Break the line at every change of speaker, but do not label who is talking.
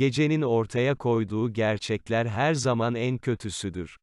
Gecenin ortaya koyduğu gerçekler her zaman en kötüsüdür.